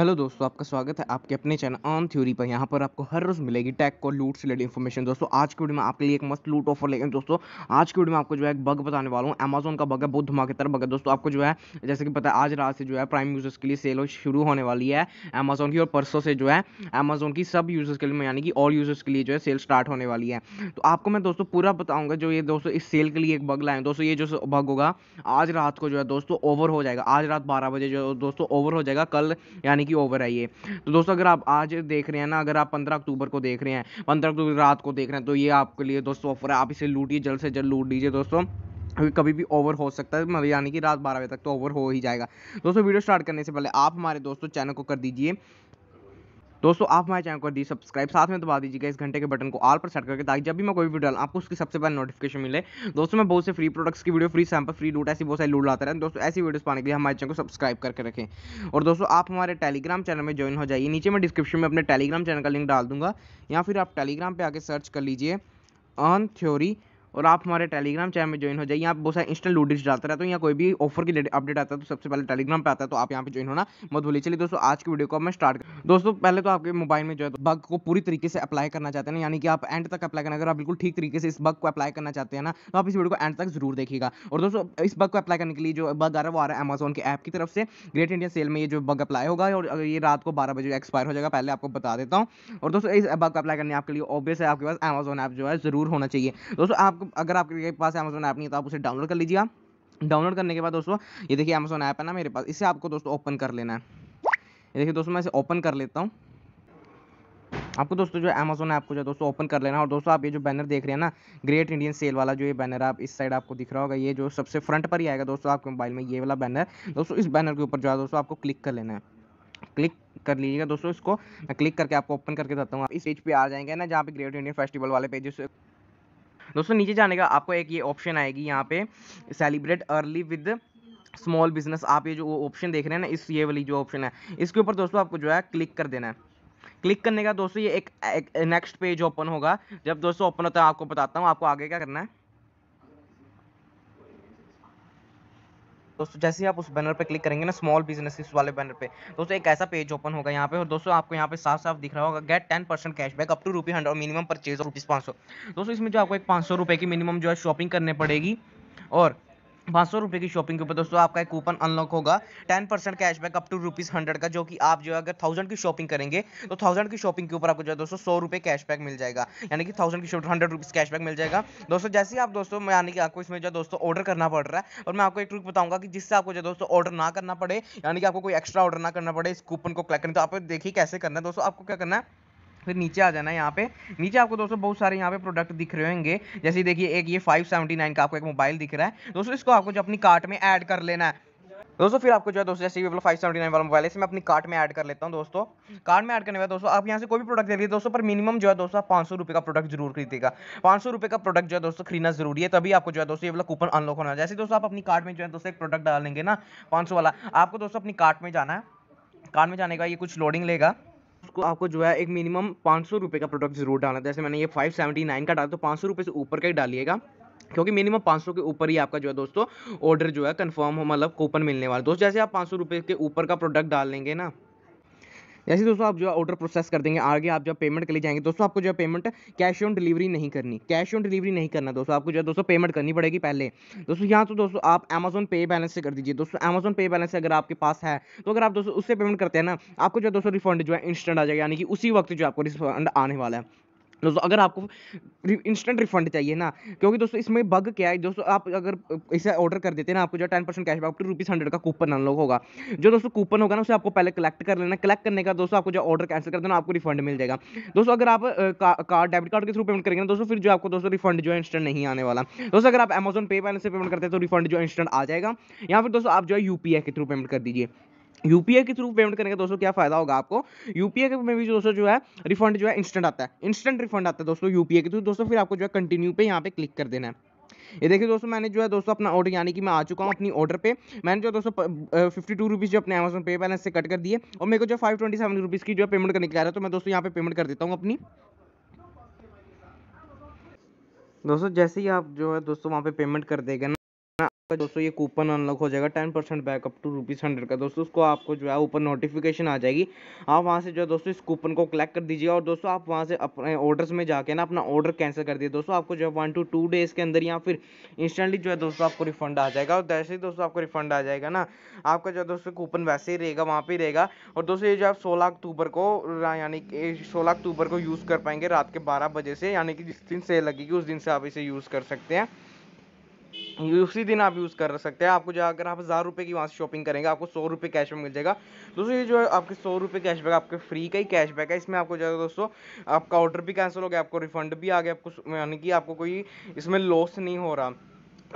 hello दोस्तों आपका स्वागत है आपके अपने चैनल ऑन थ्योरी पर यहाँ पर आपको हर रोज़ मिलेगी टैग को लूट से रिलेटेड इन्फॉर्मेशन दोस्तों आज की वीडियो में आपके लिए एक मस्त लूट ऑफर लेकिन दोस्तों आज की वीडियो में आपको जो है एक बग बताने वाला हूँ अमेजोन का बग है बहुत धमाके तरह बग है दोस्तों आपको जो है जैसे कि पता है आज रात से जो है प्राइम यूजर्स के लिए सेल हो शुरू होने वाली है अमेजोन की और परसों से जो है अमेजोन की सब यूजर्स के लिए यानी कि ऑल यूजर्स के लिए जो है सेल स्टार्ट होने वाली है तो आपको मैं दोस्तों पूरा बताऊँगा जो ये दोस्तों इस सेल के लिए एक बग लाएँ दोस्तों ये जो बग होगा आज रात को जो है दोस्तों ओवर हो जाएगा आज रात बारह बजे जो दोस्तों ओवर हो जाएगा कल यानी की ओवर है ये तो दोस्तों अगर आप आज देख रहे हैं ना अगर आप पंद्रह अक्टूबर को देख रहे हैं पंद्रह अक्टूबर रात को देख रहे हैं तो ये आपके लिए दोस्तों ऑफर है आप इसे लूटिए जल्द से जल्द लूट लीजिए दोस्तों अभी कभी भी ओवर हो सकता है मतलब यानी कि रात बारह बजे तक तो ओवर हो ही जाएगा दोस्तों वीडियो स्टार्ट करने से पहले आप हमारे दोस्तों चैनल को कर दीजिए दोस्तों आप हमारे चैनल को दी सब्सक्राइब साथ में दबा दीजिएगा इस घंटे के बटन को ऑल पर सेट करके ताकि जब भी मैं कोई वीडियो डालू आपको उसकी सबसे पहले नोटिफिकेशन मिले दोस्तों मैं बहुत से फ्री प्रोडक्ट्स की वीडियो फ्री सैंपल फ्री लूट ऐसी बहुत सारी लूट लाते रहे दोस्तों ऐसी वीडियो पाने के लिए हमारे चैनल को सब्सक्राइब करके रखें और दोस्तों आप हमारे टेलीग्राम चैनल में ज्वाइन हो जाइए नीचे मैं डिस्क्रिप्शन में अपने टेलीग्राम चैनल का लिंक डाल दूंगा या फिर आप टेलीग्राम पर आकर सर्च कर लीजिए ऑन थ्योरी और आप हमारे टेलीग्राम चैनल में ज्वाइन हो जाइए आप बहुत सारे इंस्टेंट लूडिस डालते रहते हो या कोई भी ऑफर की अपडेट आता है तो सबसे पहले टेलीग्राम पे आता है तो आप यहाँ पे ज्वाइन होना मत भूलिए चलिए दोस्तों आज की वीडियो को मैं स्टार्ट दोस्तों पहले तो आपके मोबाइल में जो है बग को पूरी तरीके से अप्लाई करना चाहते हैं यानी कि आप एंड तक अप्लाई करना अगर आप बिल्कुल ठीक तरीके से इस बग को अप्लाई करना चाहते हैं ना तो आप इस वीडियो को एंड तक जरूर देखिएगा और दोस्तों इस बग को अप्लाई करने के लिए जो बग आ रहा है वो आ रहा है अमेजोन के ऐप की तरफ से ग्रेट इंडिया सेल में ये जो बग अप्लाई होगा और ये रात को बारह बजे एक्सपायर हो जाएगा पहले आपको बता देता हूँ और दोस्तों इस बग को अप्लाई करने आपके लिए ऑब्वियस है आपके पास अमेजोन ऐप जो है जरूर होना चाहिए दोस्तों आप आपको अगर आपके पास अमेजोन ऐप नहीं है तो आप उसे डाउनलोड कर लीजिएगा डाउनलोड करने के बाद दोस्तों ये देखिए अमेजोन ऐप है ना मेरे पास इसे आपको दोस्तों ओपन कर लेना है ये देखिए दोस्तों मैं इसे ओपन कर लेता हूँ आपको दोस्तों जो अमेजोन ऐप को जो दोस्तों ओपन कर लेना और दोस्तों आप ये जो बैनर देख रहे हैं ना ग्रेट इंडियन सेल वाला जो ये बैनर आप इस साइड आपको दिख रहा होगा ये जो सबसे फ्रंट पर ही आएगा दोस्तों आपके मोबाइल में ये वाला बैनर दोस्तों इस बैनर के ऊपर जो है दोस्तों आपको क्लिक कर लेना है क्लिक कर लीजिएगा दोस्तों इसको मैं क्लिक करके आपको ओपन करके देता हूँ आप इस पेज पे आ जाएंगे ना जहाँ पे ग्रेट इंडियन फेस्टिवल वाले पेजेस दोस्तों नीचे जाने का आपको एक ये ऑप्शन आएगी यहाँ पे celebrate early with small business आप ये जो ऑप्शन देख रहे हैं ना इस ये वाली जो ऑप्शन है इसके ऊपर दोस्तों आपको जो है क्लिक कर देना है क्लिक करने का दोस्तों ये एक नेक्स्ट पेज ओपन होगा जब दोस्तों ओपन होता है आपको बताता हूँ आपको आगे क्या करना है दोस्तों जैसे ही आप उस बैनर पर क्लिक करेंगे ना स्मॉल बिजनेस वाले बैनर पे दोस्तों एक ऐसा पेज ओपन होगा यहाँ पे और दोस्तों आपको यहाँ पे साफ साफ दिख रहा होगा get ten percent cashback up to rupee hundred minimum purchase और रुपीज़ पाँच दोस्तों इसमें जो आपको एक पाँच की मिनिमम जो है शॉपिंग करने पड़ेगी और पाँच सौ रुपये की शॉपिंग के ऊपर दोस्तों आपका एक कूपन अनलॉक होगा ten percent cashback up to rupees hundred का जो कि आप जो है अगर थाउजेंड की शॉपिंग करेंगे तो थाउजेंड की शॉपिंग के ऊपर आपको जो है दोस्तों सौ रुपये कैशबैक मिल जाएगा यानी कि थाउजेंड की शॉपिंग हंड्रेड रुपीज़ कैशबैक मिल जाएगा दोस्तों जैसे ही आप दोस्तों यानी कि आपको इसमें जो है दोस्तों ऑर्डर करना पड़ रहा है और मैं आपको एक ट्रिक बताऊंगा कि जिससे आपको जो दोस्तों ऑर्डर ना करना पड़े यानी कि आपको कोई एक्स्ट्रा ऑर्डर ना करना पड़े इस कूपन को कलेक्ट करें तो आप देखिए कैसे करना है दोस्तों आपको क्या करना है फिर नीचे आ जाना है यहाँ पे नीचे आपको दोस्तों बहुत सारे यहाँ पे प्रोडक्ट दिख रहे होंगे जैसे देखिए एक ये 579 का आपको एक मोबाइल दिख रहा है दोस्तों इसको आपको जो अपनी कार्ट में ऐड कर लेना है दोस्तों फिर आपको जो है दोस्तों जैसे फाइव सेवेंटी नाइन वाला मोबाइल है इसे मैं अपनी कार्ट में ऐड कर लेता हूँ दोस्तों कार्ट में ऐड करने वाला दोस्तों आप यहाँ से कोई भी प्रोडक्ट देखिए दोस्तों पर मिनिमम जो है दोस्तों आप पाँच सौ रुपये का प्रोडक्ट जरूर खरीदेगा पाँच सौ रुपये का प्रोडक्ट जो है दोस्तों खरीदना जरूरी है तभी आपको जो है दोस्तों ये वाला कूपन अनलॉक होना जैसे दोस्तों आप अपनी कार्ट में जो है दोस्तों एक प्रोडक्ट डालेंगे ना पाँच वाला आपको दोस्तों अपनी कार्ट में जाना है कार्ट में जाने का ये कुछ लोडिंग लेगा उसको आपको जो है एक मिनिमम पाँच सौ रुपये का प्रोडक्ट जरूर डालना जैसे मैंने ये फाइव सेवेंटी नाइन का डाला तो पाँच सौ रुपये से ऊपर का ही डालिएगा क्योंकि मिनिमम पाँच सौ के ऊपर ही आपका जो है दोस्तों ऑर्डर जो है कन्फर्म हो मतलब कूपन मिलने वाला दोस्त जैसे आप पाँच सौ के ऊपर का प्रोडक्ट डाल लेंगे ना जैसे दोस्तों आप जो ऑर्डर प्रोसेस कर देंगे आगे आप जब पेमेंट के लिए जाएंगे दोस्तों आपको जो पेमेंट कैश ऑन डिलीवरी नहीं करनी कैश ऑन डिलीवरी नहीं करना दोस्तों आपको जो है दोस्तों पेमेंट करनी पड़ेगी पहले दोस्तों यहाँ तो दोस्तों आप अमेजोन पे बैलेंस से कर दीजिए दोस्तों अमेजोन पे बैलेंस अगर आपके पास है तो अगर आप दोस्तों उससे पेमेंट करते हैं ना आपको जो है दोस्तों रिफंड जो है इंस्टेंट आ जाएगा यानी कि उसी वक्त जो आपको रिफंड आने वाला है दोस्तों अगर आपको इंस्टेंट रिफंड चाहिए ना क्योंकि दोस्तों इसमें बग क्या है दोस्तों आप अगर इसे ऑर्डर कर देते हैं ना आपको जो ten percent cashback to rupees hundred का कूपन अनलॉक होगा जो दोस्तों कूपन होगा ना उसे आपको पहले कलेक्ट कर लेना कलेक्ट करने का दोस्तों आपको जो ऑर्डर कैंसिल कर देना आपको रिफंड मिल जाएगा दोस्तों अगर आप कार्ड डेबिट कार्ड के थ्रू पेमेंट करेंगे ना दोस्तों फिर जो आपको दोस्तों रिफंड जो है इंस्टेंट नहीं आने वाला दोस्तों अगर आप अमेजन पे वाले से पेमेंट करते हैं तो रिफंड जो इंस्टेंट आ जाएगा या फिर दोस्तों आप जो है यूपीआई के थ्रू पेमेंट कर दीजिए यूपीआई के थ्रू पेमेंट करेंगे दोस्तों क्या फायदा होगा आपको यूपीआई के में भी दोस्तों जो है रिफंड जो है इंस्टेंट आता है इंस्टेंट रिफंड आता है दोस्तों यूपीआई के थ्रू दोस्तों फिर आपको जो है कंटिन्यू पे यहाँ पे क्लिक कर देना है ये देखिए दोस्तों मैंने जो है दोस्तों अपना ऑर्डर यानी कि मैं आ चुका हूँ अपनी ऑर्डर पे मैंने जो दोस्तों फिफ्टी टू रुपीज़ जो अपने अमेजोन पे बैलेंस से कट कर दिए और मेरे को जो फाइव ट्वेंटी सेवन रुपीज़ की जो है पेमेंट करने के आ रहा है तो मैं दोस्तों यहाँ पे पेमेंट कर देता हूँ अपनी दोस्तों जैसे ही आप जो है दोस्तों वहाँ पे पेमेंट कर देगा ना दोस्तों ये कूपन अनलॉक हो जाएगा ten percent backup to rupees hundred का दोस्तों उसको आपको जो है ऊपर नोटिफिकेशन आ जाएगी आप वहाँ से जो है दोस्तों इस कूपन को कलेक्ट कर दीजिए और दोस्तों आप वहाँ से अपने ऑर्डर्स में जाके ना अपना ऑर्डर कैंसिल कर दिए दोस्तों आपको जो है वन टू टू डेज़ के अंदर या फिर इंस्टेंटली जो है दोस्तों आपको रिफंड आ जाएगा और जैसे ही दोस्तों आपको रिफंड आ जाएगा ना आपका जो है दोस्तों कूपन वैसे ही रहेगा वहाँ पर रहेगा और दोस्तों ये जो आप सोलह अक्टूबर को यानी कि सोलह अक्टूबर को यूज़ कर पाएंगे रात के बारह बजे से यानी कि जिस दिन सेल लगेगी उस दिन से आप इसे यूज़ कर सकते हैं उसी दिन आप यूज़ कर सकते हैं आपको जो अगर आप हज़ार रुपये की वहाँ से शॉपिंग करेंगे आपको सौ रुपये कैश में मिल जाएगा दोस्तों ये जो है आपके सौ रुपये कैशबैक आपके फ्री का ही कैशबैक है इसमें आपको जो है दोस्तों आपका ऑर्डर भी कैंसिल हो गया आपको रिफंड भी आ गया आपको यानी कि आपको कोई इसमें लॉस नहीं हो रहा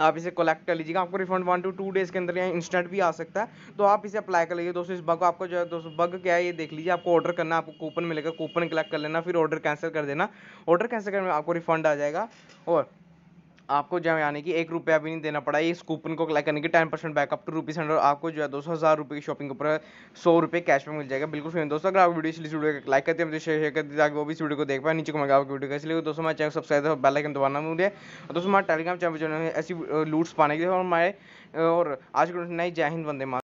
आप इसे कलेक्ट कर लीजिएगा आपको refund one to two days के अंदर या इंस्टेंट भी आ सकता है तो आप इसे अप्लाई कर लीजिए दोस्तों इस बग को आपको जो है दोस्तों बग क्या है ये देख लीजिए आपको ऑर्डर करना आपको कूपन मिलेगा कूपन कलेक्ट कर लेना फिर ऑर्डर कैंसिल कर देना ऑर्डर कैंसिल करने में आपको रिफंड आ जाएगा और आपको जो है यानी कि एक रुपया भी नहीं देना पड़ा इस कूपन को कलेक्ट करने के ten percent backup to rupees hundred आपको जो है दो सौ हज़ार रुपये की शॉपिंग के ऊपर सौ रुपये कैश में मिल जाएगा बिल्कुल सेम दोस्तों अगर आप वीडियो इसलिए वीडियो को लाइक करते हैं मुझे शेयर करते हैं ताकि वो भी इस वीडियो को देख पाए नीचे को मैं आपकी वीडियो कैसे इसलिए दोस्तों हमारे चैनल सब्सक्राइब बेल आइकन दबाना मुझे और दोस्तों हमारे टेलीग्राम चैनल जो है ऐसी लूट्स पाने के लिए और हमारे और आज नई जय हिंद वंदे मा